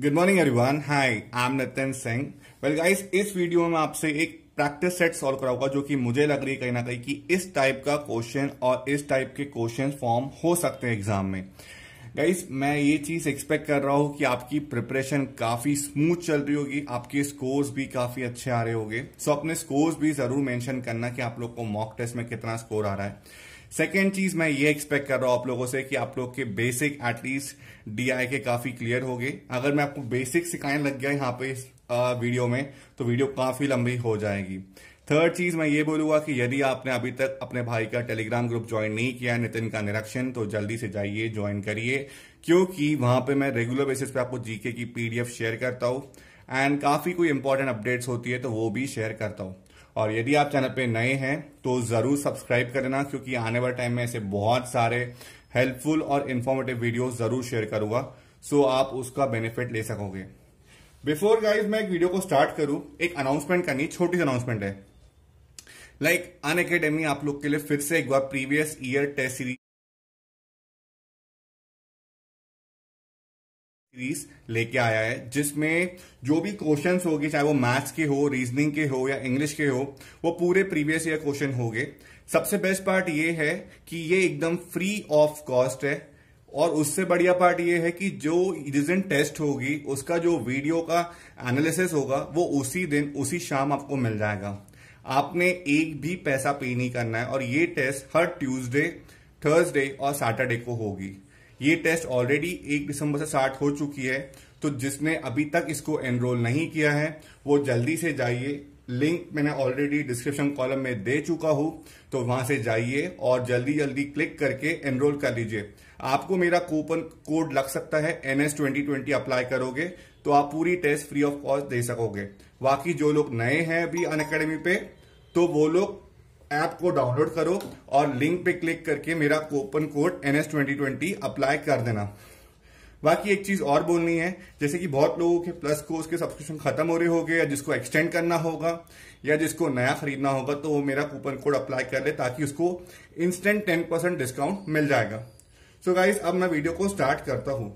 good morning everyone hi I am Nitin Singh well guys इस video में आपसे एक प्रैक्टिस सेट सॉल्व कराऊंगा जो कि मुझे लग रही है कहीं ना कहीं कि इस टाइप का क्वेश्चन और इस टाइप के क्वेश्चन फॉर्म हो सकते हैं एग्जाम में गाइस मैं ये चीज एक्सपेक्ट कर रहा हूं कि आपकी प्रिपरेशन काफी स्मूथ चल रही होगी आपके स्कोर्स भी काफी अच्छे आ रहे होंगे सो अपने स्कोर्स भी जरूर मेंशन करना कि आप लोग को मॉक टेस्ट में कितना स्कोर आ रहा है सेकेंड चीज मैं ये एक्सपेक्ट कर रहा हूं आप लोगों से कि आप लोग के बेसिक एटलीस्ट डी के काफी क्लियर हो गए अगर मैं आपको बेसिक सिखाने लग गया यहाँ पे इस वीडियो में तो वीडियो काफी लंबी हो जाएगी थर्ड चीज मैं ये बोलूंगा कि यदि आपने अभी तक अपने भाई का टेलीग्राम ग्रुप ज्वाइन नहीं किया नितिन का निरीक्षण तो जल्दी से जाइए ज्वाइन करिए क्योंकि वहां पे मैं रेगुलर बेसिस पे आपको जीके की पीडीएफ शेयर करता हूं एंड काफी कोई इंपॉर्टेंट अपडेट्स होती है तो वो भी शेयर करता हूँ और यदि आप चैनल पे नए हैं तो ज़रूर सब्सक्राइब करना क्योंकि आने वाले टाइम में ऐसे बहुत सारे हेल्पफुल और इन्फॉर्मेटिव वीडियो ज़रूर शेयर करूंगा सो आप उसका बेनिफिट ले सकोगे बिफोर गाइज मैं एक वीडियो को स्टार्ट करूं एक अनाउंसमेंट करनी छोटी सी अनाउंसमेंट है लाइक अन आप लोग के लिए फिर से एक बार previous year test series series लेके आया है जिसमें जो भी क्वेश्चन होगी चाहे वो मैथ्स के हो रीजनिंग के हो या इंग्लिश के हो वो पूरे प्रीवियस ईयर क्वेश्चन गए सबसे बेस्ट पार्ट ये है कि ये एकदम फ्री ऑफ कॉस्ट है और उससे बढ़िया पार्ट ये है कि जो रिजेंट टेस्ट होगी उसका जो वीडियो का एनालिसिस होगा वो उसी दिन उसी शाम आपको मिल जाएगा आपने एक भी पैसा पे नहीं करना है और ये टेस्ट हर ट्यूसडे थर्सडे और सैटरडे को होगी ये टेस्ट ऑलरेडी एक दिसंबर से स्टार्ट हो चुकी है तो जिसने अभी तक इसको एनरोल नहीं किया है वो जल्दी से जाइए लिंक मैंने ऑलरेडी डिस्क्रिप्शन कॉलम में दे चुका हूं तो वहां से जाइए और जल्दी जल्दी क्लिक करके एनरोल कर लीजिए आपको मेरा कूपन कोड लग सकता है N S twenty twenty apply करोगे तो आप पूरी टेस्ट फ्री ऑफ कॉस्ट दे सकोगे बाकी जो लोग नए हैं अभी अन अकेडमी पे तो वो लोग ऐप को डाउनलोड करो और लिंक पे क्लिक करके मेरा coupon code N S twenty twenty apply कर देना बाकी एक चीज और बोलनी है जैसे कि बहुत लोगों के प्लस कोर्स के सब्सक्रिप्शन खत्म हो रहे हो गए या जिसको एक्सटेंड करना होगा या जिसको नया खरीदना होगा तो वो मेरा कूपन कोड अप्लाई कर ले ताकि उसको इंस्टेंट टेन परसेंट डिस्काउंट मिल जाएगा सो so गाइज अब मैं वीडियो को स्टार्ट करता हूं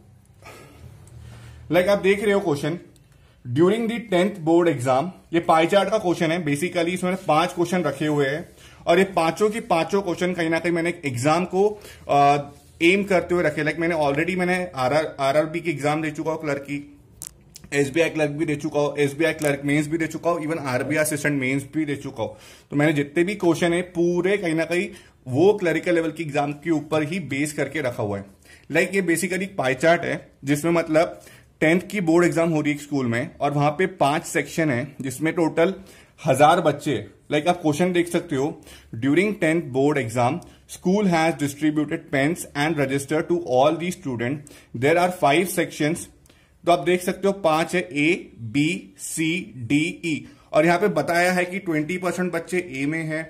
लाइक like, आप देख रहे हो question during the tenth board exam ये पाईचार्ट का क्वेश्चन है बेसिकली इसमें पांच क्वेश्चन रखे हुए हैं और ये पांचों की पांचों क्वेश्चन कहीं ना कहीं मैंने एग्जाम को एम करते हुए रखे लाइक मैंने ऑलरेडी मैंने आर आर की एग्जाम दे चुका हूँ क्लर्क की एसबीआई क्लर्क भी दे चुका हूँ एसबीआई क्लर्क मेंस भी दे चुका हूँ इवन आरबीआई असिस्टेंट मेंस भी दे चुका हूँ तो मैंने जितने भी क्वेश्चन है पूरे कहीं ना कहीं वो क्लरिकल लेवल की एग्जाम के ऊपर ही बेस करके रखा हुआ है लाइक ये बेसिकली पाई चार्ट है जिसमें मतलब टेंथ की बोर्ड एग्जाम हो रही है स्कूल में और वहां पे पांच सेक्शन है जिसमें टोटल हजार बच्चे लाइक आप क्वेश्चन देख सकते हो during tenth board exam school has distributed pens and register to all the student there are five section तो आप देख सकते हो पांच है ए बी सी डी ई और यहां पे बताया है कि 20 परसेंट बच्चे ए में है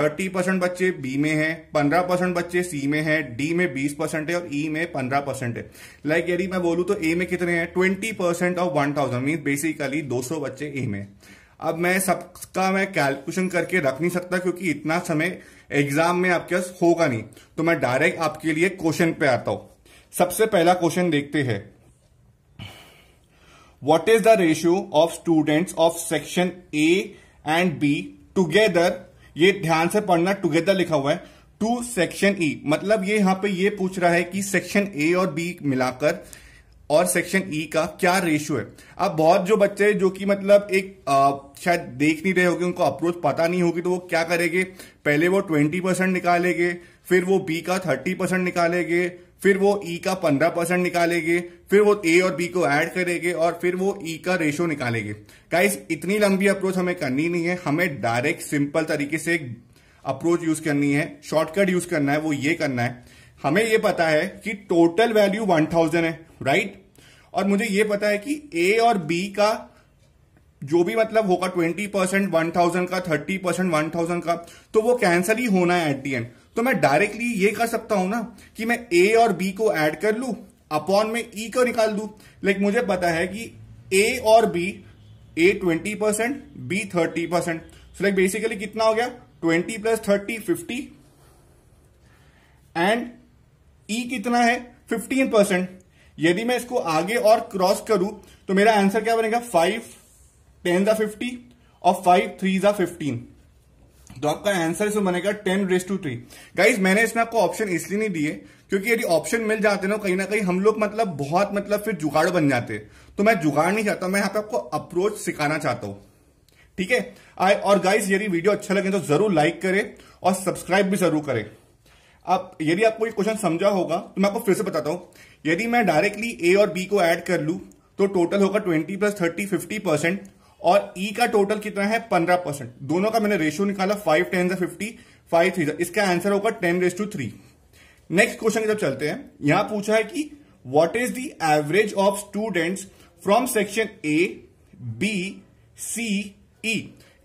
30 परसेंट बच्चे बी में है 15 परसेंट बच्चे सी में है डी में 20 परसेंट है और ई e में 15 परसेंट है लाइक like यदि मैं बोलूं तो ए में कितने हैं 20 परसेंट ऑफ 1000 मीन बेसिकली 200 बच्चे ए में अब मैं सबका मैं कैलकुलेशन करके रख नहीं सकता क्योंकि इतना समय एग्जाम में आपके पास होगा नहीं तो मैं डायरेक्ट आपके लिए क्वेश्चन पे आता हूं सबसे पहला क्वेश्चन देखते हैं what is the ratio of students of section A and B together ये ध्यान से पढ़ना टुगेदर लिखा हुआ है टू सेक्शन ई मतलब ये यहां पे ये पूछ रहा है कि सेक्शन ए और बी मिलाकर और सेक्शन ई e का क्या रेशियो है अब बहुत जो बच्चे जो कि मतलब एक आ, शायद देख नहीं रहे होंगे उनको अप्रोच पता नहीं होगी तो वो क्या करेंगे पहले वो ट्वेंटी परसेंट निकालेंगे फिर वो बी का थर्टी परसेंट निकालेंगे फिर वो ई e का पंद्रह परसेंट निकालेंगे फिर वो ए और बी को ऐड करेंगे और फिर वो ई e का रेशो निकालेंगे गाइस इतनी लंबी अप्रोच हमें करनी नहीं है हमें डायरेक्ट सिंपल तरीके से अप्रोच यूज करनी है शॉर्टकट यूज करना है वो ये करना है हमें यह पता है कि टोटल वैल्यू वन थाउजेंड है राइट और मुझे यह पता है कि ए और बी का जो भी मतलब होगा ट्वेंटी परसेंट वन थाउजेंड का थर्टी परसेंट वन थाउजेंड का तो वो कैंसिल ही होना है एट दी एंड तो मैं डायरेक्टली ये कर सकता हूं ना कि मैं ए और बी को ऐड कर लू अपॉन में ई e को निकाल दू लाइक मुझे पता है कि ए और B A twenty percent B thirty percent so like basically कितना हो गया twenty plus thirty fifty and E e कितना है फिफ्टीन परसेंट यदि मैं इसको आगे और क्रॉस करूं तो मेरा आंसर क्या बनेगा फाइव टेन जा फिफ्टी और फाइव थ्री जा फिफ्टीन तो आपका आंसर इसमें बनेगा टेन रेस टू थ्री गाइज मैंने इसमें आपको ऑप्शन इसलिए नहीं दिए क्योंकि यदि ऑप्शन मिल जाते ना कहीं ना कहीं हम लोग मतलब बहुत मतलब फिर जुगाड़ बन जाते तो मैं जुगाड़ नहीं चाहता मैं यहाँ पे आपको अप्रोच सिखाना चाहता हूं ठीक है और गाइज यदि वीडियो अच्छा लगे तो जरूर लाइक करें और सब्सक्राइब भी जरूर करें अब यदि आपको ये क्वेश्चन समझा होगा तो मैं आपको फिर से बताता हूं यदि मैं डायरेक्टली ए और बी को ऐड कर लू तो टोटल होगा twenty plus thirty fifty percent और ई e का टोटल कितना है पंद्रह परसेंट दोनों का मैंने रेशियो निकाला five ten fifty five three इसका आंसर होगा टेन रेस टू थ्री नेक्स्ट क्वेश्चन की तरफ चलते हैं यहां पूछा है कि what is the average of students from section A B C E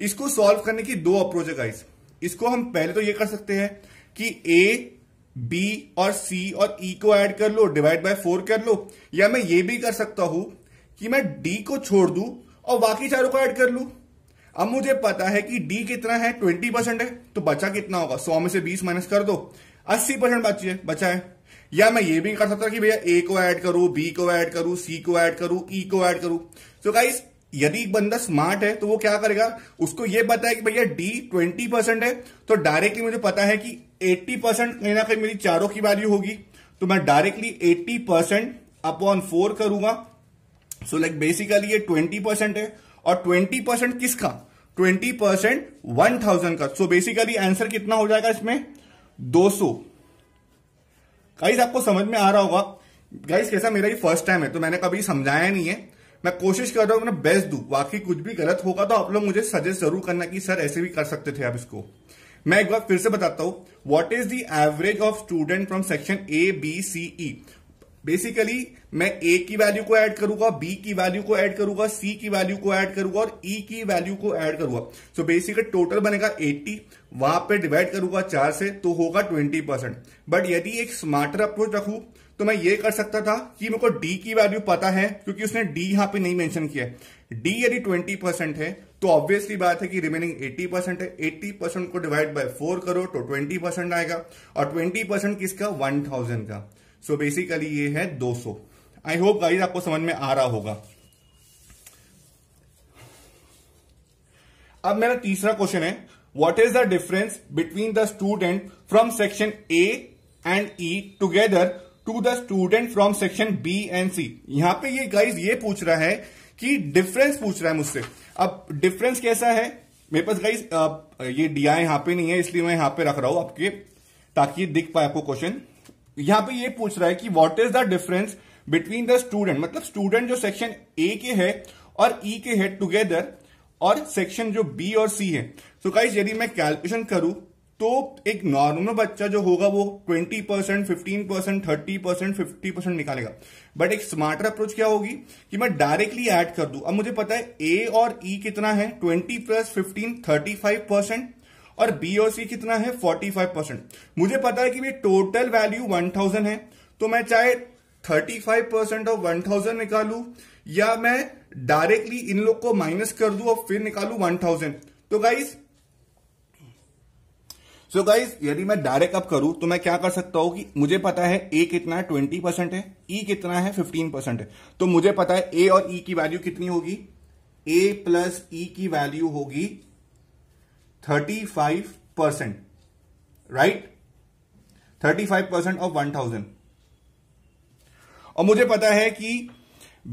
इसको सॉल्व करने की दो अप्रोच है गाइस इसको हम पहले तो ये कर सकते हैं कि ए बी और सी और ई e को ऐड कर लो डिवाइड बाय फोर कर लो या मैं ये भी कर सकता हूं कि मैं डी को छोड़ दू और बाकी चारों को ऐड कर लू अब मुझे पता है कि डी कितना है ट्वेंटी परसेंट है तो बचा कितना होगा सौ में से बीस माइनस कर दो अस्सी परसेंट बची बचा है या मैं ये भी कर सकता कि भैया ए को ऐड करूं बी को ऐड करूं सी को ऐड करूं ई e को ऐड करूं तो so गाइस यदि एक बंदा स्मार्ट है तो वो क्या करेगा उसको ये पता है कि भैया डी ट्वेंटी परसेंट है तो डायरेक्टली मुझे पता है कि एट्टी परसेंट कहीं ना कहीं मेरी चारों की वैल्यू होगी तो मैं directly eighty percent upon four करूंगा सो लाइक बेसिकली ये ट्वेंटी परसेंट है और ट्वेंटी परसेंट किसका ट्वेंटी परसेंट वन थाउजेंड का सो बेसिकली आंसर कितना हो जाएगा इसमें दो सौ आपको समझ में आ रहा होगा गाइस कैसा मेरा ये फर्स्ट टाइम है तो मैंने कभी समझाया नहीं है मैं कोशिश कर रहा हूँ अपना बेस्ट दू बाकी कुछ भी गलत होगा तो आप लोग मुझे सजेस्ट जरूर करना कि सर ऐसे भी कर सकते थे आप इसको मैं एक बार फिर से बताता हूँ what is the average of student from section A B C E basically मैं ए की वैल्यू को ऐड करूंगा बी की वैल्यू को ऐड करूंगा सी की वैल्यू को ऐड करूंगा और ई e की वैल्यू को ऐड करूंगा सो बेसिकली टोटल बनेगा 80 वहां पे डिवाइड करूंगा चार से तो होगा 20 परसेंट बट यदि एक स्मार्टर अप्रोच रखू तो मैं ये कर सकता था कि मेरे को डी की वैल्यू पता है क्योंकि उसने डी यहां पर नहीं मैंशन किया है डी यदि ट्वेंटी परसेंट है तो ऑब्वियसली बात है कि रिमेनिंग 80 परसेंट है 80 परसेंट को डिवाइड बाय फोर करो तो 20 परसेंट आएगा और 20 परसेंट किसका 1000 का सो so बेसिकली ये है 200 आई होप गाइज आपको समझ में आ रहा होगा अब मेरा तीसरा क्वेश्चन है what is the difference between the student from section A and E together to the student from section B and C यहां पे ये गाइज ये पूछ रहा है कि डिफरेंस पूछ रहा है मुझसे अब डिफरेंस कैसा है मेरे पास गाइज ये डी आई यहां पे नहीं है इसलिए मैं यहां पे रख रहा हूं आपके ताकि दिख पाए आपको क्वेश्चन यहां पे ये पूछ रहा है कि what is the difference between the student मतलब स्टूडेंट जो सेक्शन ए के है और ई e के है टुगेदर और सेक्शन जो बी और सी है सो so यदि मैं कैलकुलेशन करूं तो एक नॉर्मल बच्चा जो होगा वो 20 percent fifteen percent thirty percent fifty percent निकालेगा बट एक स्मार्टर अप्रोच क्या होगी कि मैं डायरेक्टली ऐड कर दू अब मुझे पता है ए और ई e कितना है 20 प्लस थर्टी फाइव परसेंट और बीओसी कितना है 45 परसेंट मुझे पता है कि भाई टोटल वैल्यू 1000 है तो मैं चाहे 35 परसेंट ऑफ 1000 निकालू या मैं डायरेक्टली इन लोग को माइनस कर दू और फिर निकालू 1000 तो गाइज सो गाइज यदि मैं डायरेक्ट अप करूं तो मैं क्या कर सकता हूं कि मुझे पता है ए कितना है ट्वेंटी परसेंट है ई e कितना है फिफ्टीन परसेंट है तो मुझे पता है ए और ई e की वैल्यू कितनी होगी ए प्लस ई की वैल्यू होगी thirty five percent right thirty five percent of one thousand और मुझे पता है कि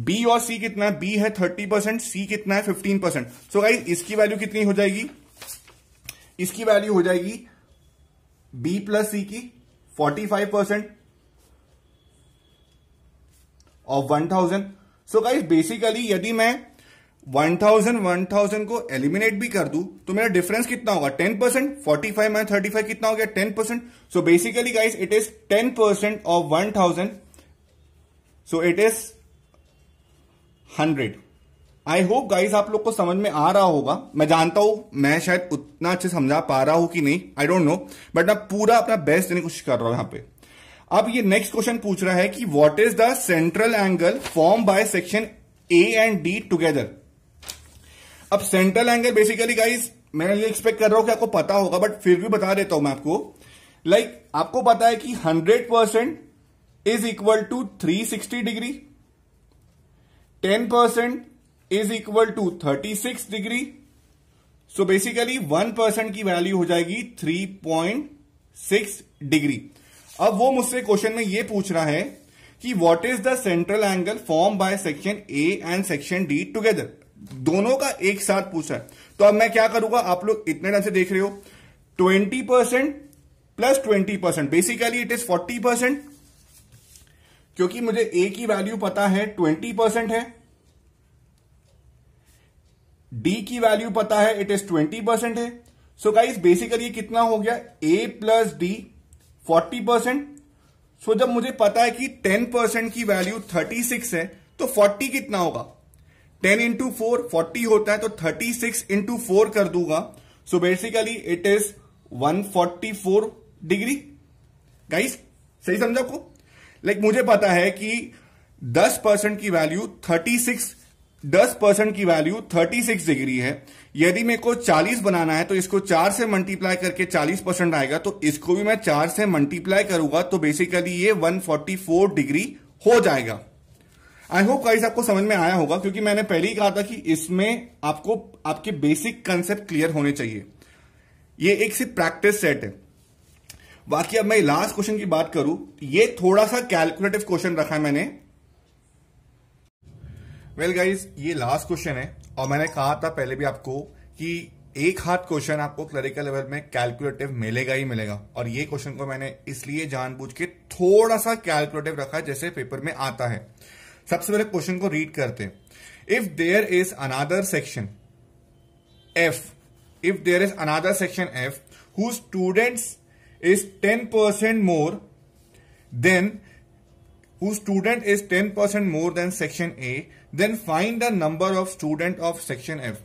बी और सी कितना है बी है थर्टी परसेंट सी कितना है फिफ्टीन परसेंट सो गाइज इसकी वैल्यू कितनी हो जाएगी इसकी वैल्यू हो जाएगी बी प्लस सी की forty five percent of one thousand so guys basically यदि मैं वन थाउजेंड वन थाउजेंड को एलिमिनेट भी कर दू तो मेरा डिफरेंस कितना होगा ten percent forty five minus thirty five कितना हो गया ten percent so basically guys it is ten percent of one thousand so it is hundred I hope guys आप लोग को समझ में आ रहा होगा मैं जानता हूं मैं शायद उतना अच्छे समझा पा रहा हूं कि नहीं आई डोंट नो बट मैं पूरा अपना बेस्ट देने की कोशिश कर रहा हूं यहां पे अब ये नेक्स्ट क्वेश्चन पूछ रहा है कि what is the central angle form by section A and D together अब सेंट्रल एंगल बेसिकली गाइस मैं ये एक्सपेक्ट कर रहा हूं कि आपको पता होगा बट फिर भी बता देता हूं मैं आपको लाइक like, आपको पता है कि 100 percent is equal to 360 degree 10 percent is equal to 36 degree so basically 1 percent की वैल्यू हो जाएगी 3.6 डिग्री अब वो मुझसे क्वेश्चन में ये पूछ रहा है कि what is the central angle form by section A and section D together दोनों का एक साथ पूछा है तो अब मैं क्या करूंगा आप लोग इतने ढंग से देख रहे हो twenty percent plus twenty percent basically it is forty percent क्योंकि मुझे ए की वैल्यू पता है ट्वेंटी परसेंट है डी की वैल्यू पता है इट इज ट्वेंटी परसेंट है सो गाइस बेसिकली कितना हो गया A plus D forty percent so जब मुझे पता है कि टेन परसेंट की वैल्यू थर्टी सिक्स है तो फोर्टी कितना होगा टेन इंटू फोर फोर्टी होता है तो थर्टी सिक्स इंटू फोर कर दूंगा so basically it is one forty four degree guys सही समझा को लाइक like, मुझे पता है कि दस परसेंट की वैल्यू थर्टी सिक्स दस परसेंट की वैल्यू थर्टी सिक्स डिग्री है यदि मेरे को चालीस बनाना है तो इसको चार से मल्टीप्लाई करके चालीस परसेंट आएगा तो इसको भी मैं चार से मल्टीप्लाई करूंगा तो बेसिकली ये वन फोर्टी फोर डिग्री हो जाएगा आई होप गाइस आपको समझ में आया होगा क्योंकि मैंने पहले ही कहा था कि इसमें आपको आपके बेसिक कंसेप्ट क्लियर होने चाहिए ये एक सिर्फ प्रैक्टिस सेट है बाकी अब मैं लास्ट क्वेश्चन की बात करूं ये थोड़ा सा कैलकुलेटिव क्वेश्चन रखा है मैंने वेल well गाइज ये लास्ट क्वेश्चन है और मैंने कहा था पहले भी आपको कि एक हाथ क्वेश्चन आपको क्लरिकल लेवल में कैलकुलेटिव मिलेगा ही मिलेगा और ये क्वेश्चन को मैंने इसलिए जानबूझ के थोड़ा सा कैलकुलेटिव रखा है जैसे पेपर में आता है सबसे पहले क्वेश्चन को रीड करते हैं if there is another section F if there is another section F who students is ten percent more than student is ten percent more than section A then find the number of student of section F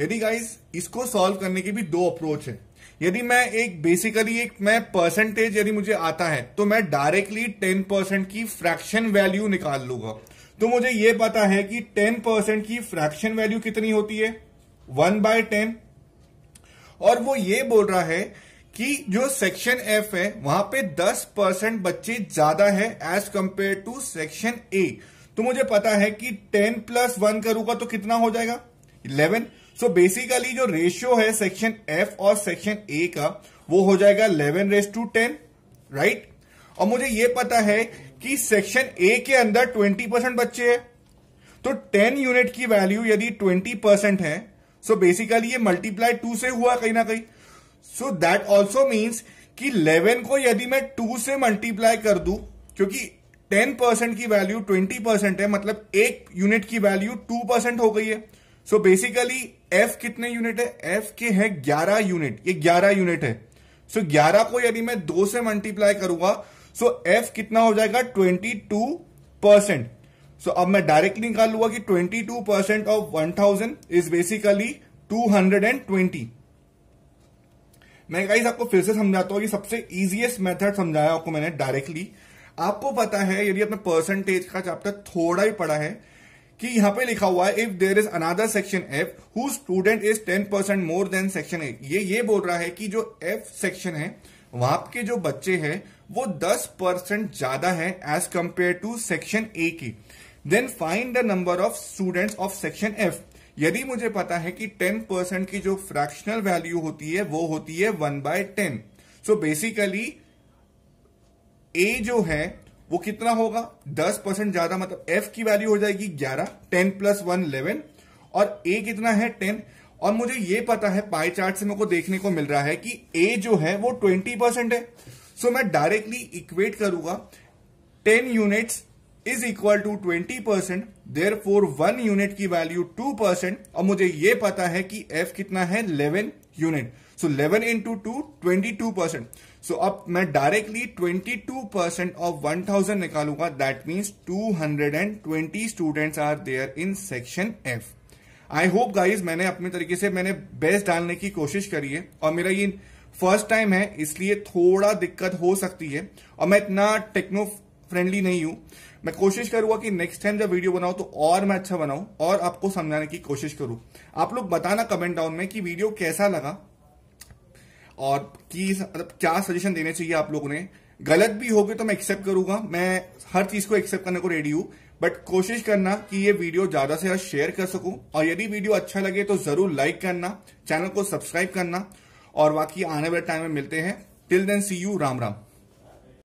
यदि guys इसको solve करने की भी दो approach है यदि मैं एक बेसिकली एक मैं परसेंटेज यदि मुझे आता है तो मैं डायरेक्टली टेन परसेंट की फ्रैक्शन वैल्यू निकाल लूंगा तो मुझे यह पता है कि टेन परसेंट की फ्रैक्शन वैल्यू कितनी होती है वन बाय टेन और वो ये बोल रहा है कि जो सेक्शन एफ है वहां पे 10 परसेंट बच्चे ज्यादा है as compare to section A तो मुझे पता है कि 10 प्लस वन करूंगा तो कितना हो जाएगा 11 सो so बेसिकली जो रेशियो है सेक्शन एफ और सेक्शन ए का वो हो जाएगा 11 रेस टू टेन राइट और मुझे ये पता है कि सेक्शन ए के अंदर ट्वेंटी परसेंट बच्चे हैं तो टेन यूनिट की वैल्यू यदि ट्वेंटी परसेंट है सो so बेसिकली ये मल्टीप्लाई टू से हुआ कहीं ना कहीं सो दैट ऑल्सो मीन्स कि 11 को यदि मैं टू से मल्टीप्लाई कर दू क्योंकि 10 परसेंट की वैल्यू 20 परसेंट है मतलब एक यूनिट की वैल्यू 2 परसेंट हो गई है सो so बेसिकली एफ कितने यूनिट है एफ के है 11 यूनिट ये 11 यूनिट है सो so 11 को यदि मैं 2 से मल्टीप्लाई करूंगा सो so, एफ कितना हो जाएगा ट्वेंटी टू परसेंट सो अब मैं डायरेक्टली निकाल लूंगा कि twenty two percent of one thousand is basically two hundred and twenty मैं गाइस आपको फिर से समझाता हूँ ये सबसे इजिएस्ट मेथड समझाया आपको मैंने डायरेक्टली आपको पता है यदि आपने परसेंटेज का चैप्टर थोड़ा ही पढ़ा है कि यहां पे लिखा हुआ है if there is another section F who student is ten percent more than section A ये ये बोल रहा है कि जो एफ सेक्शन है वहां के जो बच्चे हैं वो 10 परसेंट ज्यादा है as compare to section A की then find the number of students of section F यदि मुझे पता है कि 10 परसेंट की जो फ्रैक्शनल वैल्यू होती है वो होती है one by ten so basically A जो है वो कितना होगा 10 परसेंट ज्यादा मतलब एफ की वैल्यू हो जाएगी 11 10 प्लस वन इलेवन और ए कितना है 10 और मुझे ये पता है पाई चार्ट से मेरे को देखने को मिल रहा है कि ए जो है वो 20 परसेंट है सो मैं डायरेक्टली इक्वेट करूंगा ten units is equal to twenty percent therefore one unit की वैल्यू टू परसेंट और मुझे ये पता है कि एफ कितना है eleven unit so eleven into two twenty two percent so अब मैं directly twenty two percent of one thousand निकालूंगा that means two hundred and twenty students are there in section F I hope guys मैंने अपने तरीके से मैंने best डालने की कोशिश करी है और मेरा ये फर्स्ट टाइम है इसलिए थोड़ा दिक्कत हो सकती है और मैं इतना टेक्नो फ्रेंडली नहीं हूं मैं कोशिश करूंगा कि नेक्स्ट टाइम जब वीडियो बनाऊं तो और मैं अच्छा बनाऊं और आपको समझाने की कोशिश करूं आप लोग बताना कमेंट डाउन में कि वीडियो कैसा लगा और कि मतलब क्या सजेशन देने चाहिए आप लोगों ने गलत भी होगी तो मैं एक्सेप्ट करूंगा मैं हर चीज को एक्सेप्ट करने को रेडी हूं बट कोशिश करना कि ये वीडियो ज्यादा से ज्यादा शेयर कर सकूं और यदि वीडियो अच्छा लगे तो जरूर लाइक करना चैनल को सब्सक्राइब करना और बाकी आने वाले टाइम में मिलते हैं till then see you Ram Ram